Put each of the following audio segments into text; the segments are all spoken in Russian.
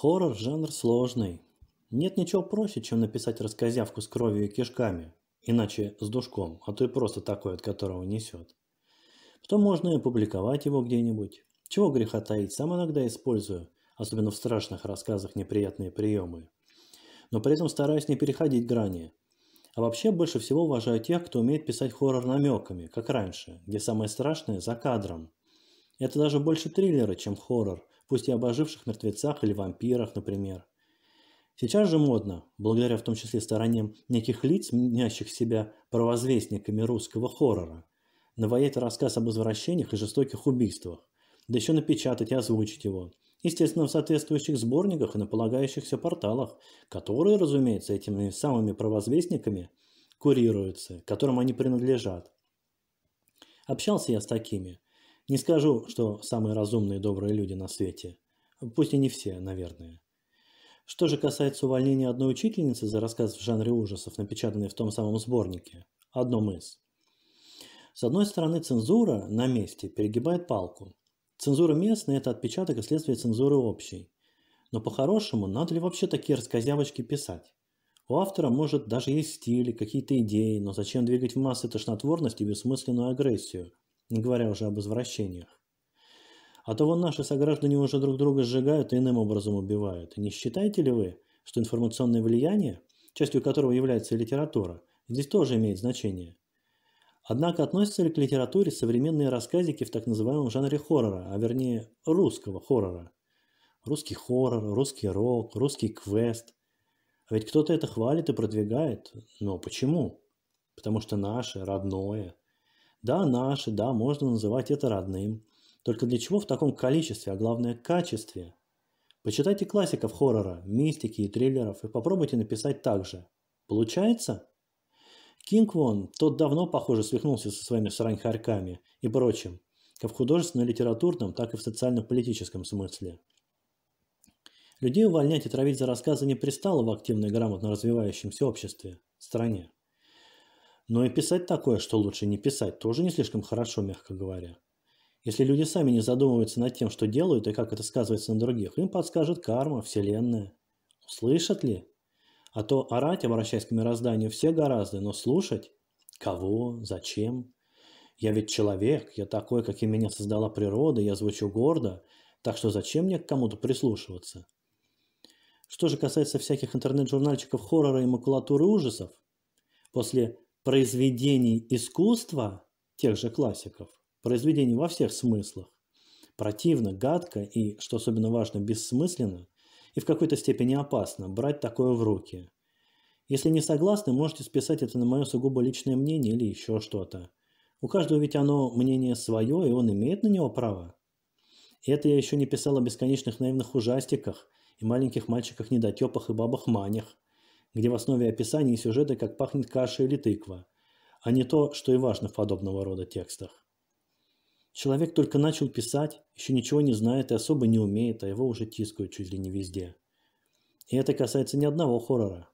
Хоррор – жанр сложный. Нет ничего проще, чем написать раскозявку с кровью и кишками, иначе с душком, а то и просто такой, от которого несет. Потом можно и опубликовать его где-нибудь. Чего греха таить, сам иногда использую, особенно в страшных рассказах неприятные приемы. Но при этом стараюсь не переходить грани. А вообще больше всего уважаю тех, кто умеет писать хоррор намеками, как раньше, где самое страшное за кадром. Это даже больше триллера, чем хоррор – пусть и об оживших мертвецах или вампирах, например. Сейчас же модно, благодаря в том числе стараниям неких лиц, мнящих себя провозвестниками русского хоррора, наваять рассказ об извращениях и жестоких убийствах, да еще напечатать и озвучить его. Естественно, в соответствующих сборниках и на полагающихся порталах, которые, разумеется, этими самыми провозвестниками курируются, которым они принадлежат. Общался я с такими, не скажу, что самые разумные и добрые люди на свете. Пусть и не все, наверное. Что же касается увольнения одной учительницы за рассказ в жанре ужасов, напечатанный в том самом сборнике, одном из. С одной стороны, цензура на месте перегибает палку. Цензура местная – это отпечаток и следствие цензуры общей. Но по-хорошему, надо ли вообще такие расказявочки писать? У автора, может, даже есть стиль, какие-то идеи, но зачем двигать в массы тошнотворность и бессмысленную агрессию, не говоря уже об извращениях. А то вон наши сограждане уже друг друга сжигают и иным образом убивают. не считаете ли вы, что информационное влияние, частью которого является литература, здесь тоже имеет значение? Однако относятся ли к литературе современные рассказики в так называемом жанре хоррора, а вернее русского хоррора? Русский хоррор, русский рок, русский квест. А ведь кто-то это хвалит и продвигает. Но почему? Потому что наше, родное, да, наши, да, можно называть это родным. Только для чего в таком количестве, а главное качестве? Почитайте классиков хоррора, мистики и триллеров и попробуйте написать так же. Получается? Кинг вон, тот давно, похоже, свихнулся со своими срань и прочим, как в художественно-литературном, так и в социально-политическом смысле. Людей увольнять и травить за рассказы не пристало в активно и грамотно развивающемся обществе, стране. Но и писать такое, что лучше не писать, тоже не слишком хорошо, мягко говоря. Если люди сами не задумываются над тем, что делают и как это сказывается на других, им подскажет карма, вселенная. Услышат ли? А то орать, обращаясь к мирозданию, все гораздо, но слушать? Кого? Зачем? Я ведь человек, я такой, каким меня создала природа, я звучу гордо, так что зачем мне к кому-то прислушиваться? Что же касается всяких интернет-журнальчиков хоррора и макулатуры ужасов, после произведений искусства тех же классиков, произведений во всех смыслах, противно, гадко и, что особенно важно, бессмысленно и в какой-то степени опасно брать такое в руки. Если не согласны, можете списать это на мое сугубо личное мнение или еще что-то. У каждого ведь оно мнение свое, и он имеет на него право. И это я еще не писал о бесконечных наивных ужастиках и маленьких мальчиках-недотепах и бабах-манях, где в основе описания и сюжета как пахнет каша или тыква, а не то, что и важно в подобного рода текстах. Человек только начал писать, еще ничего не знает и особо не умеет, а его уже тискают чуть ли не везде. И это касается не одного хоррора.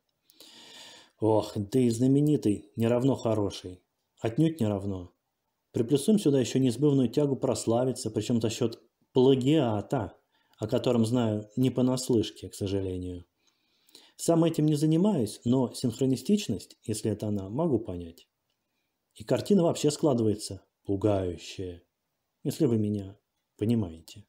Ох, да и знаменитый, не равно хороший. Отнюдь не равно. Приплюсуем сюда еще неизбывную тягу прославиться, причем за счет плагиата, о котором знаю не понаслышке, к сожалению. Сам этим не занимаюсь, но синхронистичность, если это она, могу понять. И картина вообще складывается пугающая, если вы меня понимаете.